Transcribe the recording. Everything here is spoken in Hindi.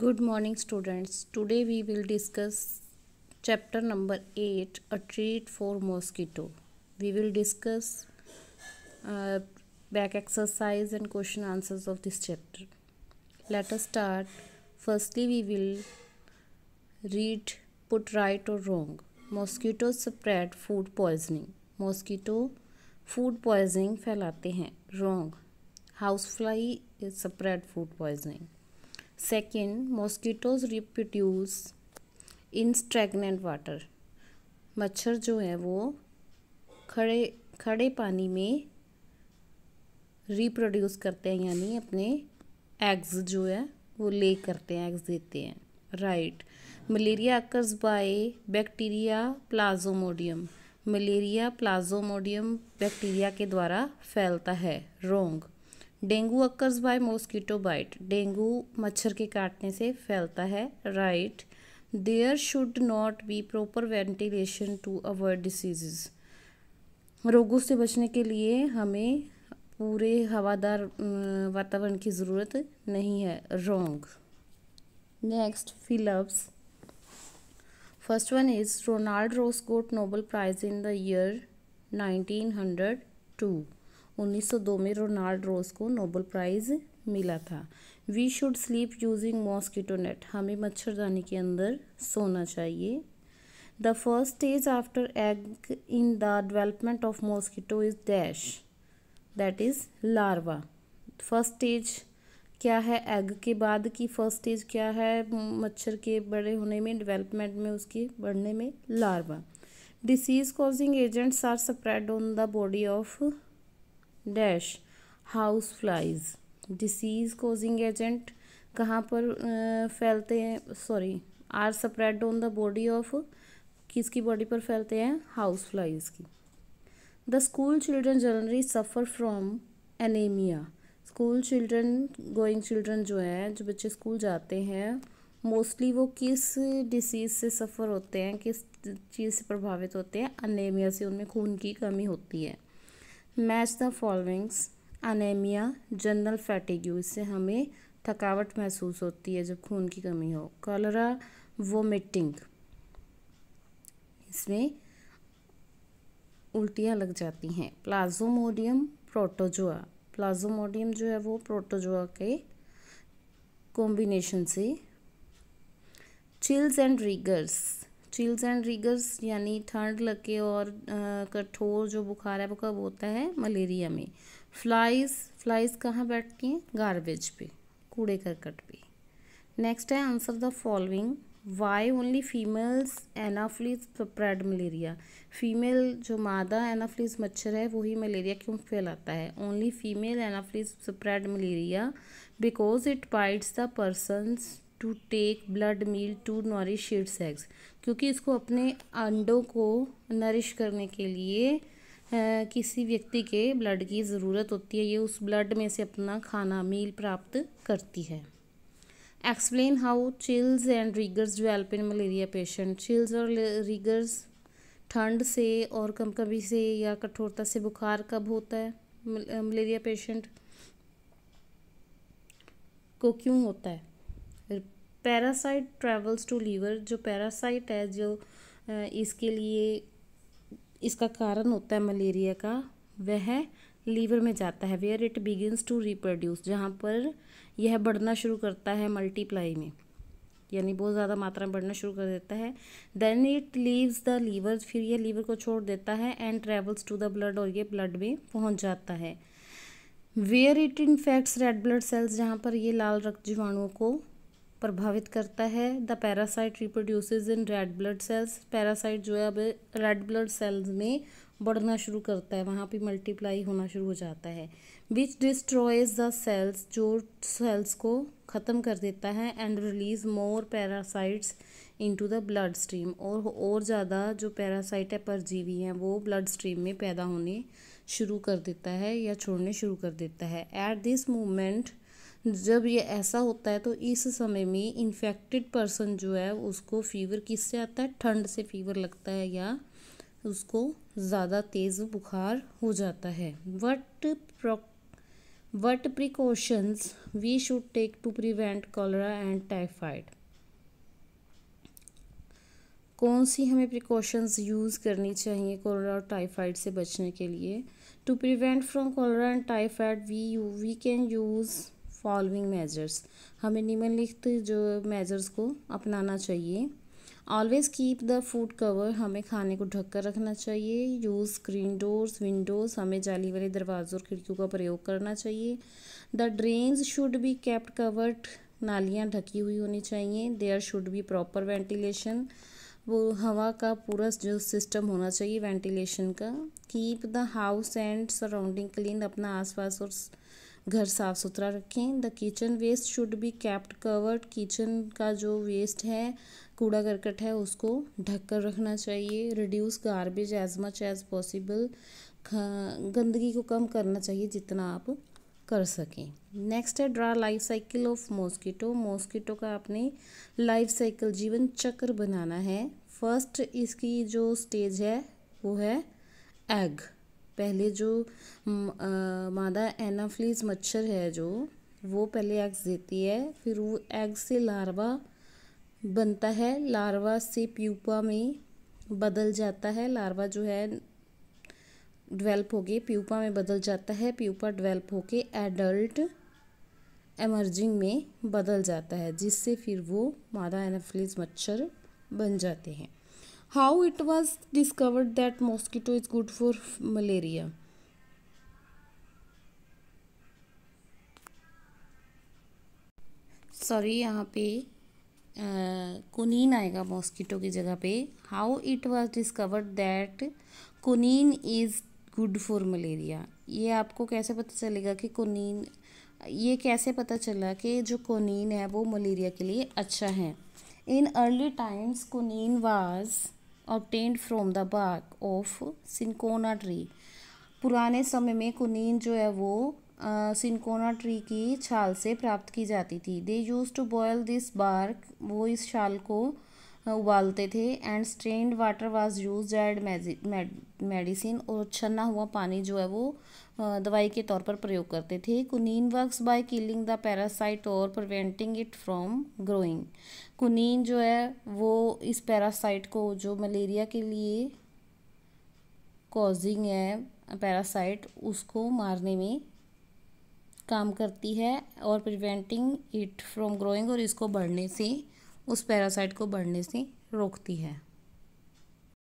Good morning students today we will discuss chapter number eight a treat for mosquito we will discuss back exercise and question answers of this chapter let us start firstly we will read put right और wrong mosquito spread food poisoning mosquito food poisoning फैलाते हैं wrong house fly is spread food poisoning Second, mosquitoes reproduce in stagnant water. मच्छर जो है वो खड़े खड़े पानी में रिप्रोड्यूस करते हैं यानी अपने एग्स जो है वो ले करते हैं एग्स देते हैं right malaria occurs by bacteria plasmodium malaria plasmodium bacteria के द्वारा फैलता है wrong dengue occurs by mosquito bite dengue मच्छर के काटने से फैलता है right there should not be proper ventilation to avoid diseases रोगों से बचने के लिए हमें पूरे हवादार वातावरण की ज़रूरत नहीं है wrong next fill ups first one is Ronald Ross got Nobel prize in the year nineteen hundred two 1902 में रोनाल्ड रोज को नोबल प्राइज़ मिला था we should sleep using mosquito net हमें मच्छरदानी के अंदर सोना चाहिए the first stage after egg in the development of mosquito is dash that is larva first stage क्या है एग के बाद की फर्स्ट स्टेज क्या है मच्छर के बड़े होने में डेवलपमेंट में उसके बढ़ने में larva disease causing agents are spread on the body of dash house flies disease causing agent कहाँ पर फैलते हैं sorry are spread on the body of किसकी बॉडी पर फैलते हैं हाउस फ्लाइज की the school children generally suffer from anaemia school children going children जो हैं जो बच्चे स्कूल जाते हैं मोस्टली वो किस डिसीज़ से सफ़र होते हैं किस चीज़ से प्रभावित होते हैं अनेमिया से उनमें खून की कमी होती है match the followings anaemia general fatigue इससे हमें थकावट महसूस होती है जब खून की कमी हो कॉलरा वोमिटिंग इसमें उल्टियाँ लग जाती हैं प्लाजोमोडियम प्रोटोजोआ प्लाजोमोडियम जो है वो प्रोटोजोआ के कॉम्बिनेशन से chills and rigors chills and rigors यानी ठंड लगे और कठोर जो बुखार है वो कब होता है मलेरिया में फ्लाइज फ्लाइज कहाँ बैठती हैं गारबेज पे कूड़े करकट पे नेक्स्ट है answer the following why only females anopheles spread malaria female जो मादा एनाफ्लिस मच्छर है वही मलेरिया क्यों फैलाता है only female anopheles spread malaria because it bites the persons to take blood meal to nourish its eggs क्योंकि इसको अपने अंडों को नरिश करने के लिए आ, किसी व्यक्ति के ब्लड की ज़रूरत होती है ये उस ब्लड में से अपना खाना मील प्राप्त करती है explain how chills and rigors develop in malaria patient chills और रिगर्स ठंड से और कम कभी से या कठोरता से बुखार कब होता है मलेरिया पेशेंट को क्यों होता है पैरासाइट ट्रेवल्स टू लीवर जो पैरासाइट है जो इसके लिए इसका कारण होता है मलेरिया का वह लीवर में जाता है where it begins to reproduce जहाँ पर यह बढ़ना शुरू करता है मल्टीप्लाई में यानी बहुत ज़्यादा मात्रा में बढ़ना शुरू कर देता है then it leaves the liver फिर यह लीवर को छोड़ देता है and travels to the blood और ये ब्लड में पहुँच जाता है where it infects red blood cells जहाँ पर ये लाल रक्त जीवाणुओं को प्रभावित करता है the parasite reproduce in red blood cells parasite जो है अब रेड ब्लड सेल्स में बढ़ना शुरू करता है वहाँ पे मल्टीप्लाई होना शुरू हो जाता है विच डिस्ट्रॉयज द सेल्स जो सेल्स को ख़त्म कर देता है and release more parasites into the blood stream और और ज़्यादा जो पैरासाइट है परजीवी हैं वो ब्लड स्ट्रीम में पैदा होने शुरू कर देता है या छोड़ने शुरू कर देता है एट दिस मोमेंट जब ये ऐसा होता है तो इस समय में इन्फेक्टेड पर्सन जो है उसको फीवर किससे आता है ठंड से फीवर लगता है या उसको ज़्यादा तेज़ बुखार हो जाता है what pro what precautions we should take to prevent cholera and typhoid कौन सी हमें प्रिकॉशंस यूज़ करनी चाहिए कोलरा और टाइफाइड से बचने के लिए to prevent from cholera and typhoid we you we can use following measures हमें निम्नलिखित जो मेजर्स को अपनाना चाहिए always keep the food cover हमें खाने को ढककर रखना चाहिए यूज़ स्क्रीन डोर्स विंडोज़ हमें जाली वाले दरवाज़ों और खिड़कियों का प्रयोग करना चाहिए the drains should be kept covered नालियाँ ढकी हुई होनी चाहिए there should be proper ventilation वो हवा का पूरा जो सिस्टम होना चाहिए वेंटिलेशन का keep the house and surrounding clean अपना आसपास और घर साफ़ सुथरा रखें the kitchen waste should be kept covered kitchen का जो वेस्ट है कूड़ा करकट है उसको ढक कर रखना चाहिए reduce garbage as much as possible गंदगी को कम करना चाहिए जितना आप कर सकें नेक्स्ट है draw life cycle of mosquito mosquito का आपने लाइफ साइकिल जीवन चक्र बनाना है फर्स्ट इसकी जो स्टेज है वो है एग पहले जो मादा एनाफ्लीज मच्छर है जो वो पहले एग्स देती है फिर वो एग से लार्वा बनता है लार्वा से प्यूपा में बदल जाता है लार्वा जो है डेवलप होके प्यूपा में बदल जाता है प्यूपा डेवलप होके एडल्ट एमर्जिंग में बदल जाता है जिससे फिर वो मादा एनाफ्लीज मच्छर बन जाते हैं how it was discovered that mosquito is good for malaria sorry यहाँ पे कुनीन आएगा मॉस्किटो की जगह पे how it was discovered that quinine is good for malaria ये आपको कैसे पता चलेगा कि कुनीन ये कैसे पता चला कि जो कुनीन है वो मलेरिया के लिए अच्छा है in early times quinine was obtained from the bark of cinchona tree पुराने समय में कुनीन जो है वो सिंकोना ट्री की छाल से प्राप्त की जाती थी they used to boil this bark वो इस छाल को उबालते थे and strained water was used medicine और छन्ना हुआ पानी जो है वो दवाई के तौर पर प्रयोग करते थे quinine works by killing the parasite और preventing it from growing quinine जो है वो इस पैरासाइट को जो मलेरिया के लिए कॉजिंग है पैरासाइट उसको मारने में काम करती है और प्रिवेंटिंग इट फ्रॉम ग्रोइंग और इसको बढ़ने से उस पैरासाइट को बढ़ने से रोकती है